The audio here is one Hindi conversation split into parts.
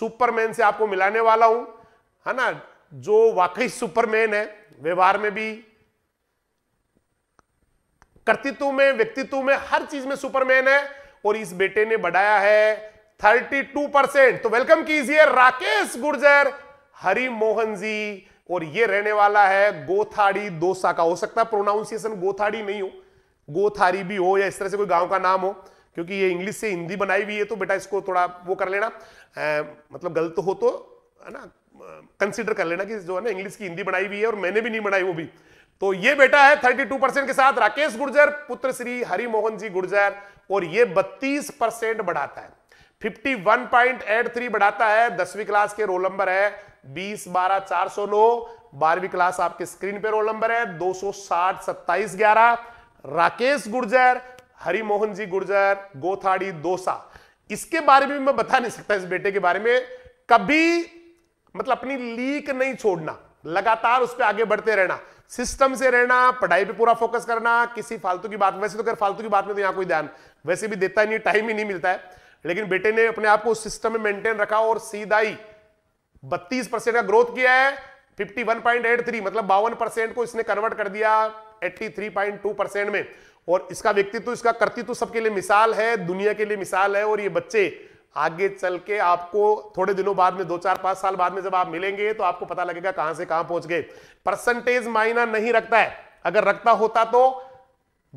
सुपरमैन से आपको मिलाने वाला हूं है ना जो वाकई सुपरमैन है व्यवहार में भी कर्तित्व में व्यक्तित्व में हर चीज में सुपरमैन है और इस बेटे ने बढ़ाया है 32 परसेंट तो वेलकम कीजिए राकेश गुर्जर हरी मोहन जी और ये रहने वाला है गोथाड़ी दोसा का हो सकता है प्रोनाउंसिएशन गोथाड़ी नहीं हो गोथारी भी हो या इस तरह से कोई गांव का नाम हो क्योंकि ये इंग्लिश से हिंदी बनाई हुई है तो बेटा इसको थोड़ा वो कर लेना आ, मतलब गलत हो तो है ना कंसिडर कर लेना कि जो है ना इंग्लिश की हिंदी बनाई हुई है और मैंने भी नहीं बनाई वो भी तो ये बेटा है 32 परसेंट के साथ राकेश गुर्जर पुत्र श्री हरिमोहन जी गुर्जर और ये 32 परसेंट बढ़ाता है 51.83 बढ़ाता है दसवीं क्लास के रोल नंबर है 20 सौ नौ बारहवीं क्लास आपके स्क्रीन पे रोल नंबर है 260 27 11 राकेश गुर्जर हरिमोहन जी गुर्जर गोथाड़ी दोसा इसके बारे में मैं बता नहीं सकता इस बेटे के बारे में कभी मतलब अपनी लीक नहीं छोड़ना लगातार उस पर आगे बढ़ते रहना सिस्टम से रहना पढ़ाई पे पूरा फोकस करना किसी फालतू की बात वैसे तो अगर फालतू की बात में तो यहां कोई ध्यान वैसे भी देता ही नहीं टाइम ही नहीं मिलता है लेकिन बेटे ने अपने आप को उस सिस्टम में मेंटेन रखा और सीधा ही बत्तीस परसेंट का ग्रोथ किया है 51.83 मतलब बावन परसेंट को इसने कन्वर्ट कर दिया 83.2 परसेंट में और इसका व्यक्तित्व इसका कर्तित्व सबके लिए मिसाल है दुनिया के लिए मिसाल है और ये बच्चे आगे चल के आपको थोड़े दिनों बाद में दो चार पांच साल बाद में जब आप मिलेंगे तो आपको पता लगेगा कहां से कहां पहुंच गए परसेंटेज मायना नहीं रखता है अगर रखता होता तो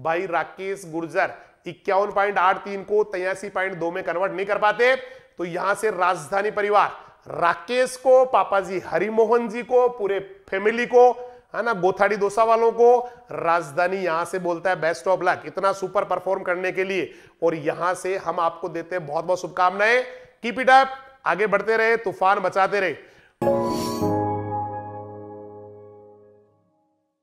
भाई राकेश गुर्जर इक्यावन पॉइंट आठ तीन को तयासी पॉइंट दो में कन्वर्ट नहीं कर पाते तो यहां से राजधानी परिवार राकेश को पापा जी हरिमोहन जी को पूरे फैमिली को है ना गोथाड़ी दोसा वालों को राजधानी यहां से बोलता है बेस्ट ऑफ लक इतना सुपर परफॉर्म करने के लिए और यहां से हम आपको देते हैं बहुत बहुत शुभकामनाएं कीप इट अप आगे बढ़ते रहे तूफान बचाते रहे